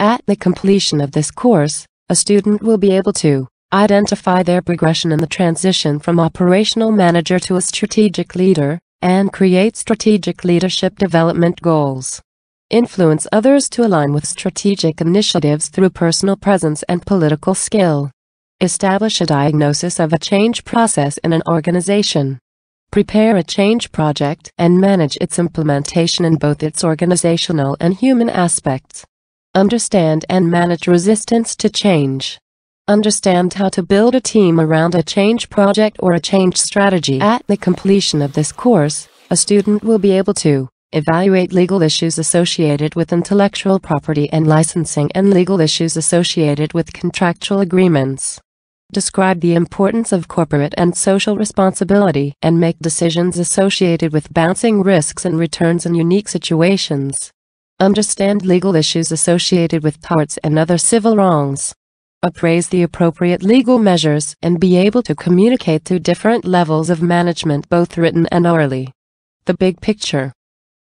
At the completion of this course, a student will be able to identify their progression in the transition from operational manager to a strategic leader, and create strategic leadership development goals. Influence others to align with strategic initiatives through personal presence and political skill. Establish a diagnosis of a change process in an organization. Prepare a change project and manage its implementation in both its organizational and human aspects understand and manage resistance to change. Understand how to build a team around a change project or a change strategy. At the completion of this course, a student will be able to evaluate legal issues associated with intellectual property and licensing and legal issues associated with contractual agreements. Describe the importance of corporate and social responsibility and make decisions associated with balancing risks and returns in unique situations understand legal issues associated with torts and other civil wrongs, appraise the appropriate legal measures, and be able to communicate to different levels of management both written and orally. The big picture.